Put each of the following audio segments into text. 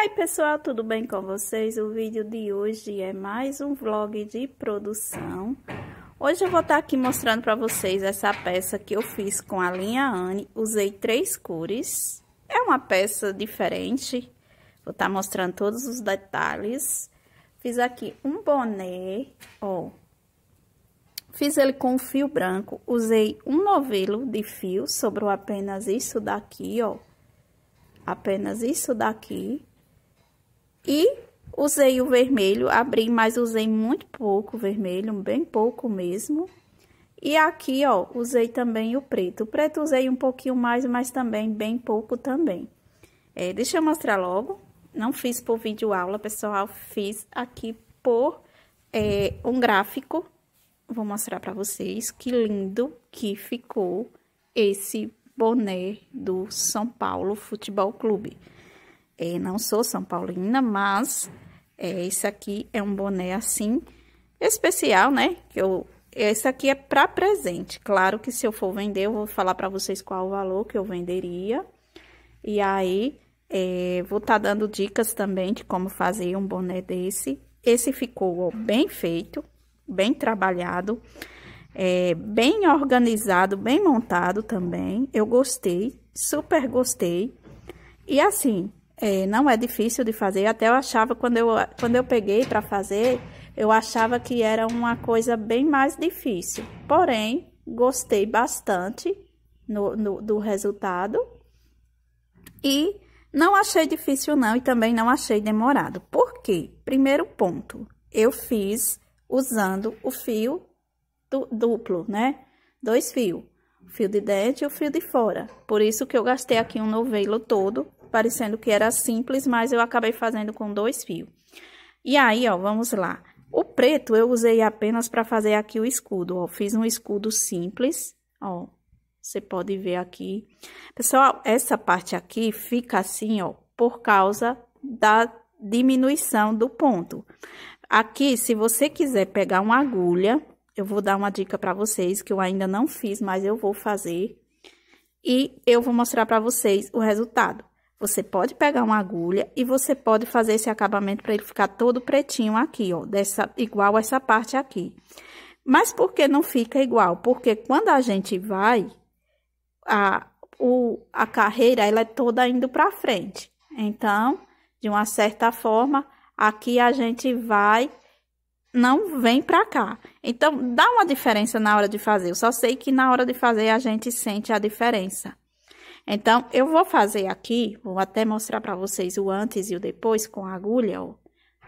aí pessoal, tudo bem com vocês? O vídeo de hoje é mais um vlog de produção. Hoje eu vou estar tá aqui mostrando para vocês essa peça que eu fiz com a linha Anne. Usei três cores. É uma peça diferente. Vou estar tá mostrando todos os detalhes. Fiz aqui um boné, ó. Fiz ele com fio branco. Usei um novelo de fio, sobrou apenas isso daqui, ó apenas isso daqui. E usei o vermelho, abri, mas usei muito pouco vermelho, bem pouco mesmo. E aqui, ó, usei também o preto. O preto usei um pouquinho mais, mas também bem pouco também. É, deixa eu mostrar logo. Não fiz por vídeo aula, pessoal. Fiz aqui por é, um gráfico. Vou mostrar para vocês que lindo que ficou esse boné do São Paulo Futebol Clube. É, não sou São Paulina, mas é, esse aqui é um boné assim, especial, né? Que eu, esse aqui é para presente. Claro que se eu for vender, eu vou falar para vocês qual o valor que eu venderia. E aí, é, vou estar tá dando dicas também de como fazer um boné desse. Esse ficou ó, bem feito, bem trabalhado, é, bem organizado, bem montado também. Eu gostei, super gostei. E assim, é, não é difícil de fazer. Até eu achava, quando eu, quando eu peguei para fazer, eu achava que era uma coisa bem mais difícil. Porém, gostei bastante no, no, do resultado. E não achei difícil, não, e também não achei demorado. Por quê? Primeiro ponto, eu fiz usando o fio du duplo, né? Dois fios, fio de dentro e o fio de fora. Por isso que eu gastei aqui um novelo todo parecendo que era simples, mas eu acabei fazendo com dois fios. E aí, ó, vamos lá. O preto eu usei apenas para fazer aqui o escudo, ó. Fiz um escudo simples, ó. Você pode ver aqui. Pessoal, essa parte aqui fica assim, ó, por causa da diminuição do ponto. Aqui, se você quiser pegar uma agulha, eu vou dar uma dica para vocês que eu ainda não fiz, mas eu vou fazer. E eu vou mostrar para vocês o resultado. Você pode pegar uma agulha e você pode fazer esse acabamento para ele ficar todo pretinho aqui, ó, dessa, igual essa parte aqui. Mas por que não fica igual? Porque quando a gente vai, a, o, a carreira ela é toda indo para frente. Então, de uma certa forma, aqui a gente vai, não vem para cá. Então, dá uma diferença na hora de fazer. Eu só sei que na hora de fazer a gente sente a diferença. Então, eu vou fazer aqui, vou até mostrar para vocês o antes e o depois com a agulha, ó.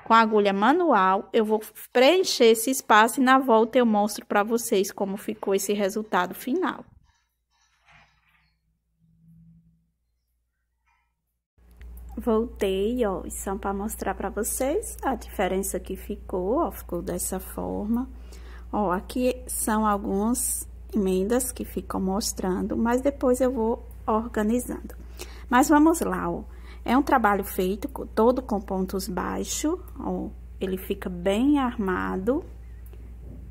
Com a agulha manual, eu vou preencher esse espaço e na volta eu mostro para vocês como ficou esse resultado final. Voltei, ó, só são para mostrar para vocês a diferença que ficou, ó, ficou dessa forma. Ó, aqui são algumas emendas que ficam mostrando, mas depois eu vou organizando. Mas vamos lá, ó. É um trabalho feito todo com pontos baixos, ó. Ele fica bem armado.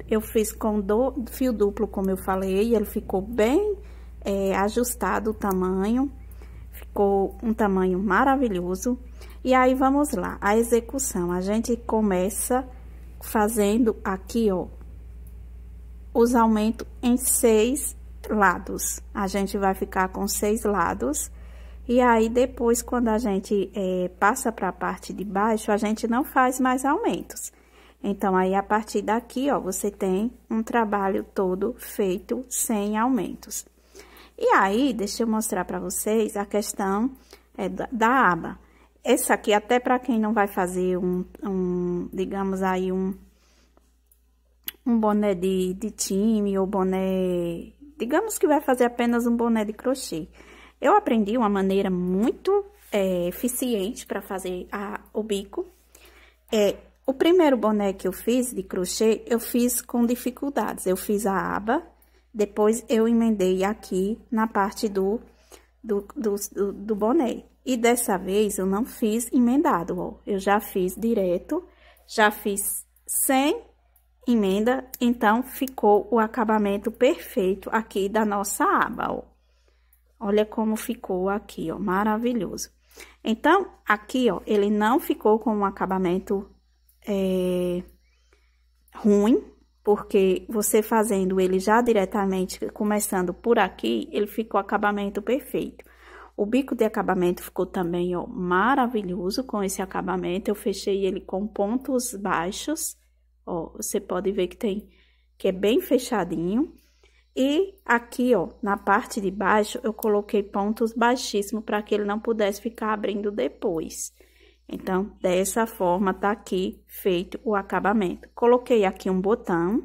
Eu fiz com do, fio duplo, como eu falei, ele ficou bem é, ajustado o tamanho. Ficou um tamanho maravilhoso. E aí, vamos lá, a execução. A gente começa fazendo aqui, ó, os aumentos em seis lados. A gente vai ficar com seis lados. E aí, depois, quando a gente é, passa para a parte de baixo, a gente não faz mais aumentos. Então, aí, a partir daqui, ó, você tem um trabalho todo feito sem aumentos. E aí, deixa eu mostrar para vocês a questão é, da, da, aba. Essa aqui, até para quem não vai fazer um, um, digamos aí, um, um boné de, de time ou boné Digamos que vai fazer apenas um boné de crochê. Eu aprendi uma maneira muito é, eficiente para fazer a, o bico. É, o primeiro boné que eu fiz de crochê, eu fiz com dificuldades. Eu fiz a aba, depois eu emendei aqui na parte do, do, do, do, do boné. E dessa vez, eu não fiz emendado, ó. Eu já fiz direto, já fiz sem emenda, então ficou o acabamento perfeito aqui da nossa aba, ó. Olha como ficou aqui, ó, maravilhoso. Então, aqui, ó, ele não ficou com um acabamento é, ruim, porque você fazendo ele já diretamente, começando por aqui, ele ficou acabamento perfeito. O bico de acabamento ficou também, ó, maravilhoso com esse acabamento. Eu fechei ele com pontos baixos Ó, você pode ver que tem, que é bem fechadinho. E aqui, ó, na parte de baixo, eu coloquei pontos baixíssimos para que ele não pudesse ficar abrindo depois. Então, dessa forma, tá aqui feito o acabamento. Coloquei aqui um botão,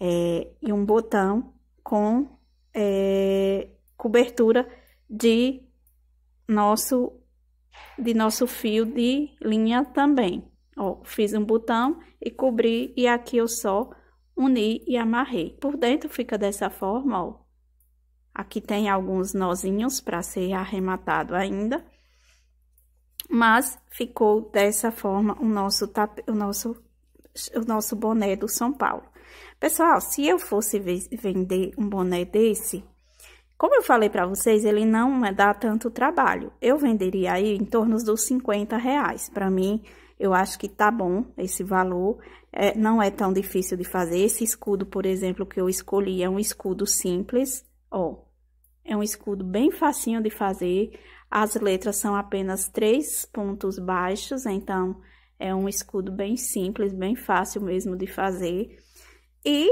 é, e um botão com é, cobertura de nosso, de nosso fio de linha também. Ó, fiz um botão e cobri, e aqui eu só uni e amarrei. Por dentro fica dessa forma, ó. Aqui tem alguns nozinhos para ser arrematado ainda. Mas ficou dessa forma o nosso, tap... o nosso, o nosso boné do São Paulo. Pessoal, se eu fosse vender um boné desse, como eu falei para vocês, ele não é, dá tanto trabalho. Eu venderia aí em torno dos 50 reais. Para mim, eu acho que tá bom esse valor. É, não é tão difícil de fazer. Esse escudo, por exemplo, que eu escolhi é um escudo simples, ó. É um escudo bem facinho de fazer. As letras são apenas três pontos baixos, então é um escudo bem simples, bem fácil mesmo de fazer. E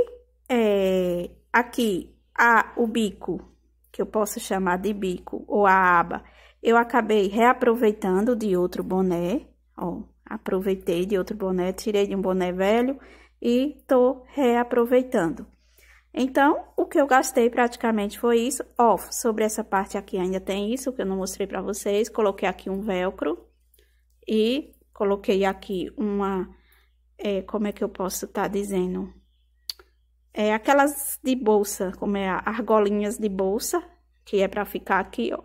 é, aqui a, o bico que eu posso chamar de bico ou a aba, eu acabei reaproveitando de outro boné, ó, aproveitei de outro boné, tirei de um boné velho e tô reaproveitando. Então, o que eu gastei praticamente foi isso. Ó, sobre essa parte aqui ainda tem isso que eu não mostrei para vocês. Coloquei aqui um velcro e coloquei aqui uma, é, como é que eu posso estar tá dizendo? é, aquelas de bolsa, como é, argolinhas de bolsa, que é para ficar aqui, ó.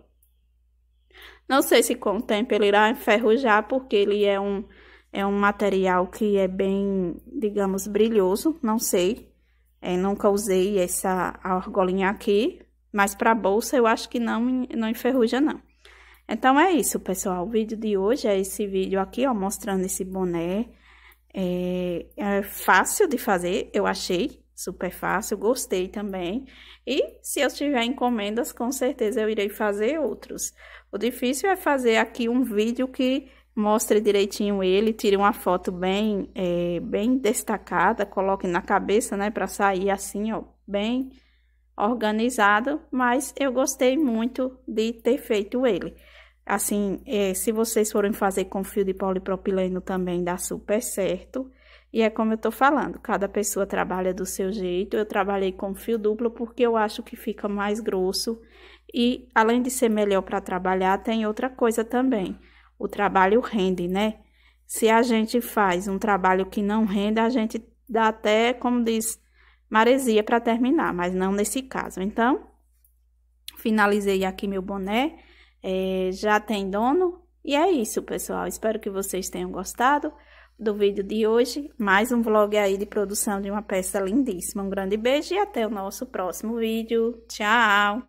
Não sei se com o tempo ele irá enferrujar, porque ele é um, é um material que é bem, digamos, brilhoso, não sei. É, nunca usei essa argolinha aqui, mas para bolsa eu acho que não, não enferruja, não. Então, é isso, pessoal. O vídeo de hoje é esse vídeo aqui, ó, mostrando esse boné. É, é fácil de fazer, eu achei super fácil, gostei também. E se eu tiver encomendas, com certeza eu irei fazer outros. O difícil é fazer aqui um vídeo que mostre direitinho ele, tire uma foto bem, é, bem destacada, coloque na cabeça, né, para sair assim, ó, bem organizado. Mas eu gostei muito de ter feito ele. Assim, é, se vocês forem fazer com fio de polipropileno também dá super certo. E é como eu tô falando, cada pessoa trabalha do seu jeito. Eu trabalhei com fio duplo porque eu acho que fica mais grosso e além de ser melhor para trabalhar, tem outra coisa também. O trabalho rende, né? Se a gente faz um trabalho que não rende, a gente dá até, como diz, maresia para terminar, mas não nesse caso. Então, finalizei aqui meu boné. É, já tem dono. E é isso, pessoal. Espero que vocês tenham gostado do vídeo de hoje. Mais um vlog aí de produção de uma peça lindíssima. Um grande beijo e até o nosso próximo vídeo. Tchau!